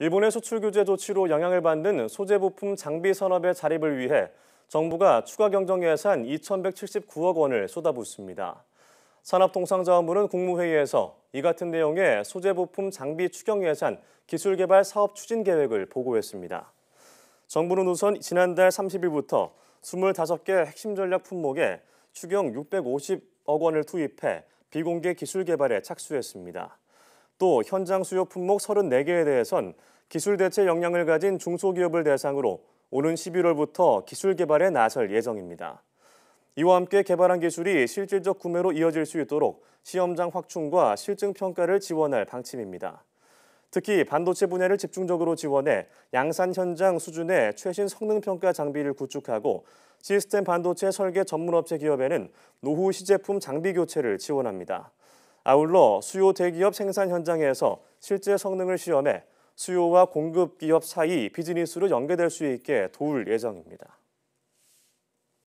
일본의 수출 규제 조치로 영향을 받는 소재 부품 장비 산업의 자립을 위해 정부가 추가 경정 예산 2,179억 원을 쏟아붓습니다. 산업통상자원부는 국무회의에서 이 같은 내용의 소재 부품 장비 추경 예산 기술개발 사업 추진 계획을 보고했습니다. 정부는 우선 지난달 30일부터 25개 핵심 전략 품목에 추경 650억 원을 투입해 비공개 기술 개발에 착수했습니다. 또 현장 수요 품목 34개에 대해선 기술 대체 역량을 가진 중소기업을 대상으로 오는 11월부터 기술 개발에 나설 예정입니다. 이와 함께 개발한 기술이 실질적 구매로 이어질 수 있도록 시험장 확충과 실증 평가를 지원할 방침입니다. 특히 반도체 분야를 집중적으로 지원해 양산 현장 수준의 최신 성능 평가 장비를 구축하고 시스템 반도체 설계 전문업체 기업에는 노후 시제품 장비 교체를 지원합니다. 아울러 수요 대기업 생산 현장에서 실제 성능을 시험해 수요와 공급 기업 사이 비즈니스로 연계될 수 있게 도울 예정입니다.